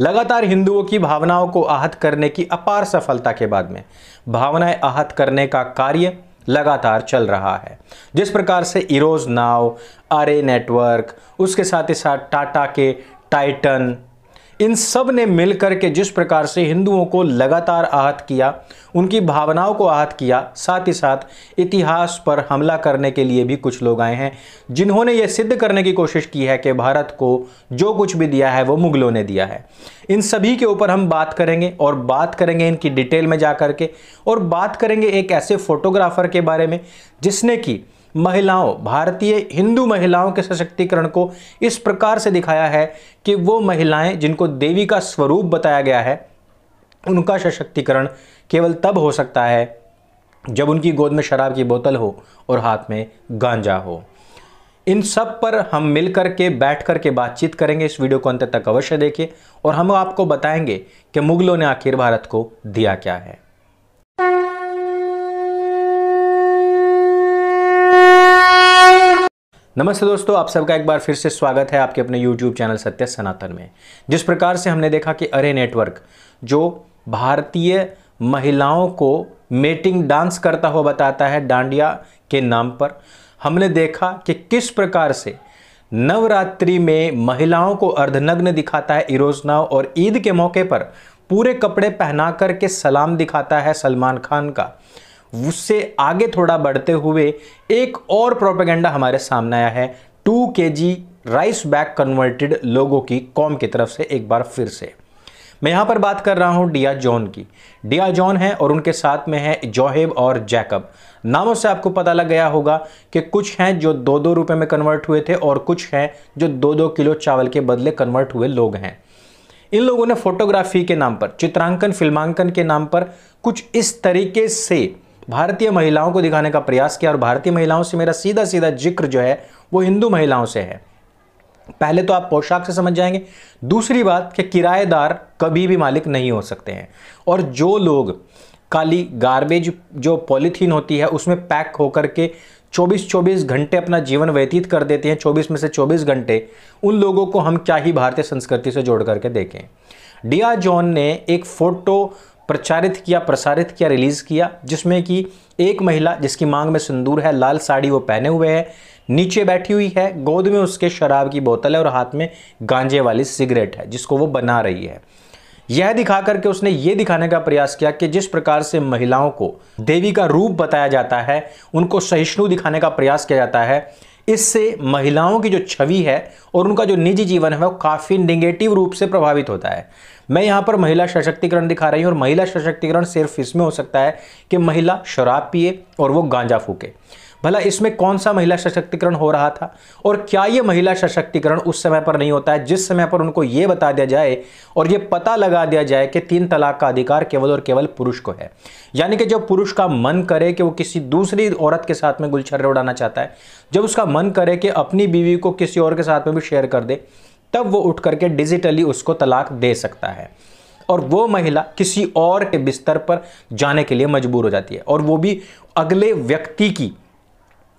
लगातार हिंदुओं की भावनाओं को आहत करने की अपार सफलता के बाद में भावनाएं आहत करने का कार्य लगातार चल रहा है जिस प्रकार से इरोज नाव आरे नेटवर्क उसके साथ ही साथ टाटा के टाइटन इन सब ने मिल के जिस प्रकार से हिंदुओं को लगातार आहत किया उनकी भावनाओं को आहत किया साथ ही साथ इतिहास पर हमला करने के लिए भी कुछ लोग आए हैं जिन्होंने ये सिद्ध करने की कोशिश की है कि भारत को जो कुछ भी दिया है वो मुगलों ने दिया है इन सभी के ऊपर हम बात करेंगे और बात करेंगे इनकी डिटेल में जा के और बात करेंगे एक ऐसे फोटोग्राफर के बारे में जिसने की महिलाओं भारतीय हिंदू महिलाओं के सशक्तिकरण को इस प्रकार से दिखाया है कि वो महिलाएं जिनको देवी का स्वरूप बताया गया है उनका सशक्तिकरण केवल तब हो सकता है जब उनकी गोद में शराब की बोतल हो और हाथ में गांजा हो इन सब पर हम मिल कर के बैठ कर के बातचीत करेंगे इस वीडियो को अंत तक अवश्य देखें और हम आपको बताएंगे कि मुगलों ने आखिर भारत को दिया क्या है नमस्ते दोस्तों आप सबका एक बार फिर से स्वागत है आपके अपने YouTube चैनल सत्य सनातन में जिस प्रकार से हमने देखा कि अरे नेटवर्क जो भारतीय महिलाओं को मेटिंग डांस करता हुआ बताता है डांडिया के नाम पर हमने देखा कि किस प्रकार से नवरात्रि में महिलाओं को अर्धनग्न दिखाता है इरोजनाव और ईद के मौके पर पूरे कपड़े पहना कर के सलाम दिखाता है सलमान खान का उससे आगे थोड़ा बढ़ते हुए एक और प्रोपेगेंडा हमारे सामने आया है टू के जी राइस बैक कन्वर्टेड लोगों की कॉम की तरफ से एक बार फिर से मैं यहाँ पर बात कर रहा हूँ डिया जॉन की डिया जॉन है और उनके साथ में है जोहेब और जैकब नामों से आपको पता लग गया होगा कि कुछ हैं जो दो दो रुपए में कन्वर्ट हुए थे और कुछ हैं जो दो दो किलो चावल के बदले कन्वर्ट हुए लोग हैं इन लोगों ने फोटोग्राफी के नाम पर चित्रांकन फिल्मांकन के नाम पर कुछ इस तरीके से भारतीय महिलाओं को दिखाने का प्रयास किया और भारतीय महिलाओं से मेरा सीधा सीधा जिक्र जो है वो हिंदू महिलाओं से है पहले तो आप पोशाक से समझ जाएंगे दूसरी बात कि किराएदार कभी भी मालिक नहीं हो सकते हैं और जो लोग काली गार्बेज जो पॉलीथीन होती है उसमें पैक होकर के 24-24 घंटे अपना जीवन व्यतीत कर देते हैं 24 में से 24 घंटे उन लोगों को हम क्या ही भारतीय संस्कृति से जोड़ करके देखें डिया जॉन ने एक फ़ोटो प्रचारित किया प्रसारित किया रिलीज़ किया जिसमें कि एक महिला जिसकी मांग में सिंदूर है लाल साड़ी वो पहने हुए है नीचे बैठी हुई है गोद में उसके शराब की बोतल है और हाथ में गांजे वाली सिगरेट है जिसको वो बना रही है यह दिखा करके उसने ये दिखाने का प्रयास किया कि जिस प्रकार से महिलाओं को देवी का रूप बताया जाता है उनको सहिष्णु दिखाने का प्रयास किया जाता है इससे महिलाओं की जो छवि है और उनका जो निजी जीवन है वो काफ़ी निगेटिव रूप से प्रभावित होता है मैं यहाँ पर महिला सशक्तिकरण दिखा रही हूँ और महिला सशक्तिकरण सिर्फ इसमें हो सकता है कि महिला शराब पिए और वो गांजा फूके भला इसमें कौन सा महिला सशक्तिकरण हो रहा था और क्या ये महिला सशक्तिकरण उस समय पर नहीं होता है जिस समय पर उनको ये बता दिया जाए और ये पता लगा दिया जाए कि तीन तलाक का अधिकार केवल और केवल पुरुष को है यानी कि जब पुरुष का मन करे कि वो किसी दूसरी औरत के साथ में गुलछर्रे उड़ाना चाहता है जब उसका मन करे कि अपनी बीवी को किसी और के साथ में भी शेयर कर दे तब वो उठ करके डिजिटली उसको तलाक दे सकता है और वो महिला किसी और के बिस्तर पर जाने के लिए मजबूर हो जाती है और वो भी अगले व्यक्ति की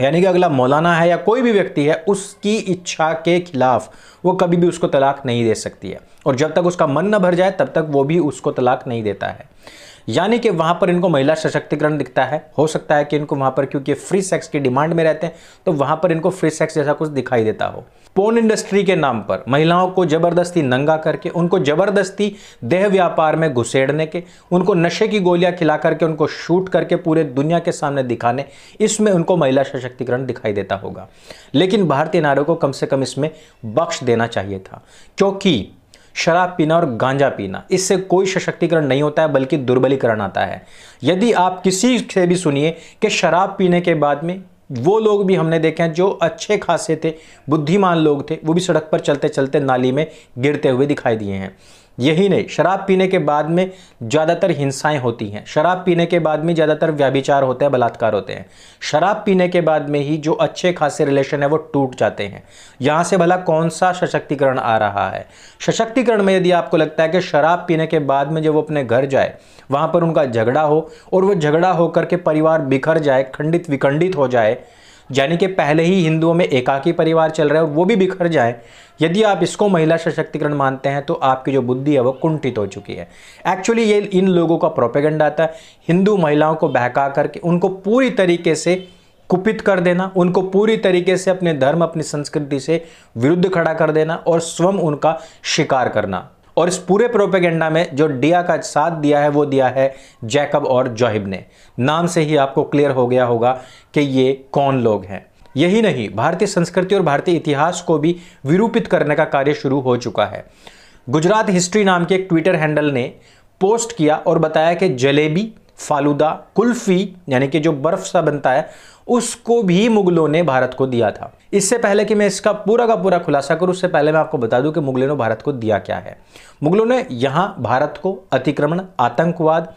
यानी कि अगला मौलाना है या कोई भी व्यक्ति है उसकी इच्छा के खिलाफ वो कभी भी उसको तलाक नहीं दे सकती है और जब तक उसका मन न भर जाए तब तक वो भी उसको तलाक नहीं देता है यानी कि वहां पर इनको महिला सशक्तिकरण दिखता है हो सकता है कि इनको वहां पर क्योंकि फ्री सेक्स की डिमांड में रहते हैं तो वहां पर इनको फ्री सेक्स जैसा कुछ दिखाई देता हो पोन इंडस्ट्री के नाम पर महिलाओं को जबरदस्ती नंगा करके उनको जबरदस्ती देह व्यापार में घुसेड़ने के उनको नशे की गोलियां खिला करके उनको शूट करके पूरे दुनिया के सामने दिखाने इसमें उनको महिला सशक्तिकरण दिखाई देता होगा लेकिन भारतीय नारों को कम से कम इसमें बख्श देना चाहिए था क्योंकि शराब पीना और गांजा पीना इससे कोई सशक्तिकरण नहीं होता है बल्कि दुर्बलीकरण आता है यदि आप किसी से भी सुनिए कि शराब पीने के बाद में वो लोग भी हमने देखे हैं जो अच्छे खासे थे बुद्धिमान लोग थे वो भी सड़क पर चलते चलते नाली में गिरते हुए दिखाई दिए हैं यही नहीं शराब पीने के बाद में ज़्यादातर हिंसाएं होती हैं शराब पीने के बाद में ज़्यादातर व्याभिचार होते हैं बलात्कार होते हैं शराब पीने के बाद में ही जो अच्छे खासे रिलेशन है वो टूट जाते हैं यहाँ से भला कौन सा सशक्तिकरण आ रहा है सशक्तिकरण में यदि आपको लगता है कि शराब पीने के बाद में जब वो अपने घर जाए वहाँ पर उनका झगड़ा हो और वो झगड़ा होकर के परिवार बिखर जाए खंडित विखंडित हो जाए यानी कि पहले ही हिंदुओं में एकाकी परिवार चल रहा है और वो भी बिखर जाए यदि आप इसको महिला सशक्तिकरण मानते हैं तो आपकी जो बुद्धि है वो कुंठित हो चुकी है एक्चुअली ये इन लोगों का प्रोपेगेंडा था हिंदू महिलाओं को बहका करके उनको पूरी तरीके से कुपित कर देना उनको पूरी तरीके से अपने धर्म अपनी संस्कृति से विरुद्ध खड़ा कर देना और स्वयं उनका शिकार करना और इस पूरे प्रोपेगेंडा में जो डिया का साथ दिया है वो दिया है जैकब और जोहिब ने नाम से ही आपको क्लियर हो गया होगा कि ये कौन लोग हैं यही नहीं भारतीय संस्कृति और भारतीय इतिहास को भी विरूपित करने का कार्य शुरू हो चुका है गुजरात हिस्ट्री नाम के एक ट्विटर हैंडल ने पोस्ट किया और बताया कि जलेबी फालूदा कुल्फ़ी यानी कि जो बर्फ़ सा बनता है उसको भी मुगलों ने भारत को दिया था इससे पहले कि मैं इसका पूरा का पूरा खुलासा करूं उससे पहले मैं आपको बता दूं कि मुगलों ने भारत को दिया क्या है मुगलों ने यहां भारत को अतिक्रमण आतंकवाद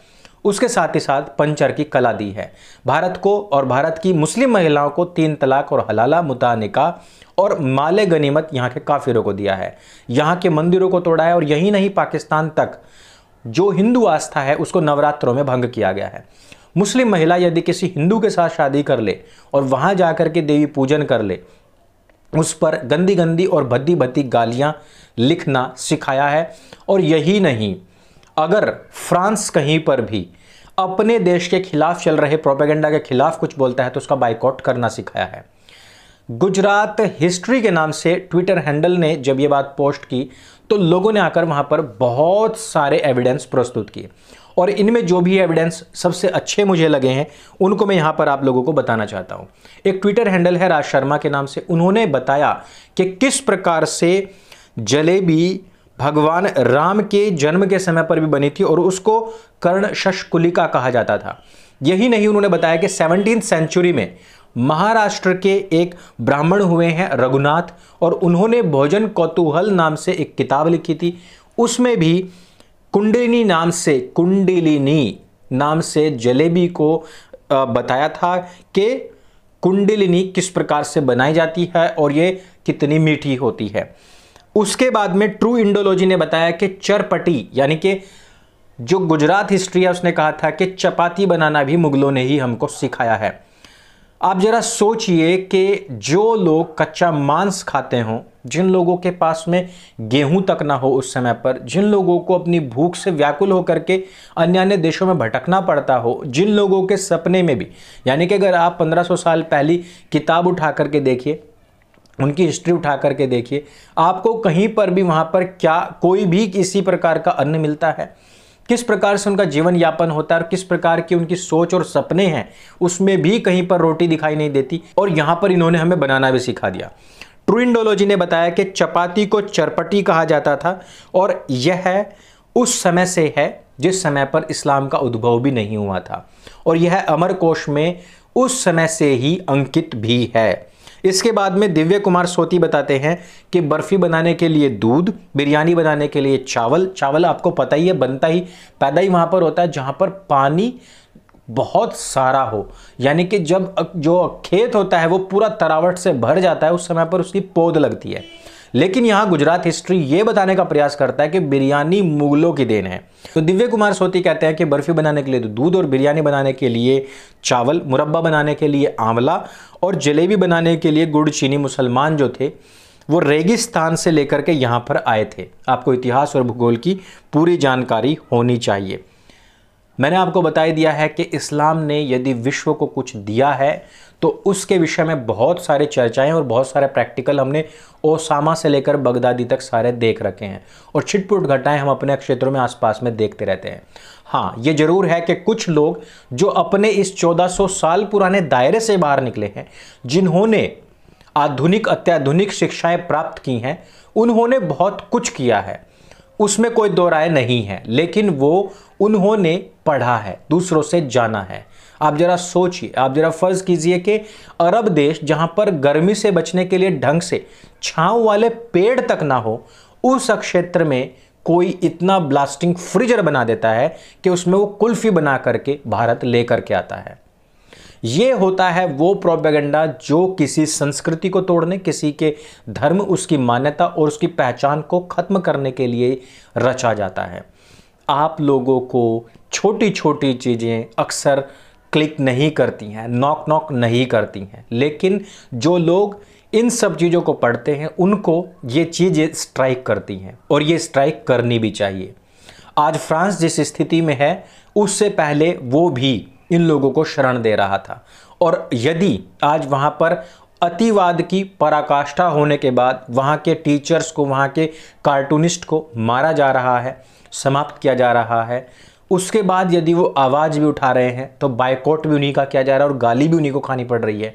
उसके साथ ही साथ पंचर की कला दी है भारत को और भारत की मुस्लिम महिलाओं को तीन तलाक और हलाला मुतानिका और माले गनीमत यहाँ के काफिरों को दिया है यहाँ के मंदिरों को तोड़ा है और यही नहीं पाकिस्तान तक जो हिंदू आस्था है उसको नवरात्रों में भंग किया गया है मुस्लिम महिला यदि किसी हिंदू के साथ शादी कर ले और वहाँ जा के देवी पूजन कर ले उस पर गंदी गंदी और भद्दी भद्दी गालियाँ लिखना सिखाया है और यही नहीं अगर फ्रांस कहीं पर भी अपने देश के खिलाफ चल रहे प्रोपेगेंडा के खिलाफ कुछ बोलता है तो उसका बाइकआउट करना सिखाया है गुजरात हिस्ट्री के नाम से ट्विटर हैंडल ने जब ये बात पोस्ट की तो लोगों ने आकर वहां पर बहुत सारे एविडेंस प्रस्तुत किए और इनमें जो भी एविडेंस सबसे अच्छे मुझे लगे हैं उनको मैं यहां पर आप लोगों को बताना चाहता हूं एक ट्विटर हैंडल है राज शर्मा के नाम से उन्होंने बताया कि किस प्रकार से जलेबी भगवान राम के जन्म के समय पर भी बनी थी और उसको कर्ण शशकुलिका कहा जाता था यही नहीं उन्होंने बताया कि सेवनटीन सेंचुरी में महाराष्ट्र के एक ब्राह्मण हुए हैं रघुनाथ और उन्होंने भोजन कौतूहल नाम से एक किताब लिखी थी उसमें भी कुंडलिनी नाम से कुंडलिनी नाम से जलेबी को बताया था कि कुंडलिनी किस प्रकार से बनाई जाती है और ये कितनी मीठी होती है उसके बाद में ट्रू इंडोलॉजी ने बताया कि चरपटी यानी कि जो गुजरात हिस्ट्री है उसने कहा था कि चपाती बनाना भी मुगलों ने ही हमको सिखाया है आप ज़रा सोचिए कि जो लोग कच्चा मांस खाते हों जिन लोगों के पास में गेहूं तक ना हो उस समय पर जिन लोगों को अपनी भूख से व्याकुल होकर के अन्य अन्य देशों में भटकना पड़ता हो जिन लोगों के सपने में भी यानी कि अगर आप 1500 साल पहली किताब उठा करके देखिए उनकी हिस्ट्री उठा करके देखिए आपको कहीं पर भी वहाँ पर क्या कोई भी किसी प्रकार का अन्न मिलता है किस प्रकार से उनका जीवन यापन होता है और किस प्रकार की उनकी सोच और सपने हैं उसमें भी कहीं पर रोटी दिखाई नहीं देती और यहाँ पर इन्होंने हमें बनाना भी सिखा दिया ट्रूइंडोलॉजी ने बताया कि चपाती को चरपटी कहा जाता था और यह उस समय से है जिस समय पर इस्लाम का उद्भव भी नहीं हुआ था और यह अमरकोश में उस समय से ही अंकित भी है इसके बाद में दिव्य कुमार सोती बताते हैं कि बर्फ़ी बनाने के लिए दूध बिरयानी बनाने के लिए चावल चावल आपको पता ही है बनता ही पैदा ही वहाँ पर होता है जहाँ पर पानी बहुत सारा हो यानी कि जब जो खेत होता है वो पूरा तरावट से भर जाता है उस समय पर उसकी पौध लगती है लेकिन यहां गुजरात हिस्ट्री ये बताने का प्रयास करता है कि बिरयानी मुगलों की देन है तो दिव्य कुमार सोती कहते हैं कि बर्फ़ी बनाने के लिए तो दूध और बिरयानी बनाने के लिए चावल मुरब्बा बनाने के लिए आंवला और जलेबी बनाने के लिए गुड़ चीनी मुसलमान जो थे वो रेगिस्तान से लेकर के यहाँ पर आए थे आपको इतिहास और भूगोल की पूरी जानकारी होनी चाहिए मैंने आपको बता दिया है कि इस्लाम ने यदि विश्व को कुछ दिया है तो उसके विषय में बहुत सारे चर्चाएं और बहुत सारे प्रैक्टिकल हमने ओसामा से लेकर बगदादी तक सारे देख रखे हैं और छिटपुट घटनाएं हम अपने क्षेत्रों में आसपास में देखते रहते हैं हाँ ये जरूर है कि कुछ लोग जो अपने इस 1400 साल पुराने दायरे से बाहर निकले हैं जिन्होंने आधुनिक अत्याधुनिक शिक्षाएँ प्राप्त की हैं उन्होंने बहुत कुछ किया है उसमें कोई दो राय नहीं है लेकिन वो उन्होंने पढ़ा है दूसरों से जाना है आप ज़रा सोचिए आप ज़रा फ़र्ज़ कीजिए कि अरब देश जहां पर गर्मी से बचने के लिए ढंग से छांव वाले पेड़ तक ना हो उस क्षेत्र में कोई इतना ब्लास्टिंग फ्रिजर बना देता है कि उसमें वो कुल्फ़ी बना करके भारत लेकर के आता है ये होता है वो प्रोपेगेंडा जो किसी संस्कृति को तोड़ने किसी के धर्म उसकी मान्यता और उसकी पहचान को ख़त्म करने के लिए रचा जाता है आप लोगों को छोटी छोटी चीज़ें अक्सर क्लिक नहीं करती हैं नॉक नॉक नहीं करती हैं लेकिन जो लोग इन सब चीज़ों को पढ़ते हैं उनको ये चीज़ें स्ट्राइक करती हैं और ये स्ट्राइक करनी भी चाहिए आज फ्रांस जिस स्थिति में है उससे पहले वो भी इन लोगों को शरण दे रहा था और यदि आज वहाँ पर अतिवाद की पराकाष्ठा होने के बाद वहाँ के टीचर्स को वहाँ के कार्टूनिस्ट को मारा जा रहा है समाप्त किया जा रहा है उसके बाद यदि वो आवाज़ भी उठा रहे हैं तो बायकॉट भी उन्हीं का किया जा रहा है और गाली भी उन्हीं को खानी पड़ रही है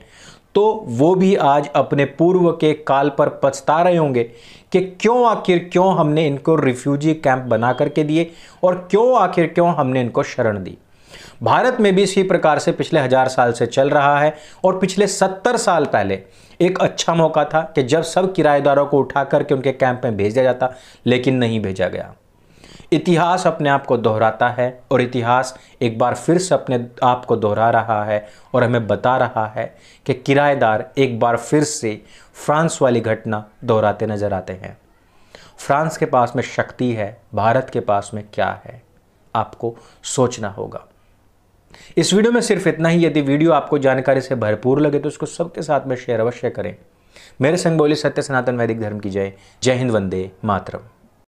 तो वो भी आज अपने पूर्व के काल पर पछता रहे होंगे कि क्यों आखिर क्यों हमने इनको रिफ्यूजी कैंप बना करके दिए और क्यों आखिर क्यों हमने इनको शरण दी भारत में भी इसी प्रकार से पिछले हज़ार साल से चल रहा है और पिछले सत्तर साल पहले एक अच्छा मौका था कि जब सब किराएदारों को उठा करके उनके कैंप में भेजा जाता लेकिन नहीं भेजा गया इतिहास अपने आप को दोहराता है और इतिहास एक बार फिर से अपने आप को दोहरा रहा है और हमें बता रहा है कि किराएदार एक बार फिर से फ्रांस वाली घटना दोहराते नजर आते हैं फ्रांस के पास में शक्ति है भारत के पास में क्या है आपको सोचना होगा इस वीडियो में सिर्फ इतना ही यदि वीडियो आपको जानकारी से भरपूर लगे तो उसको सबके साथ में शेयर अवश्य करें मेरे संग बोली सत्य सनातन वैदिक धर्म की जय जय हिंद वंदे मातरम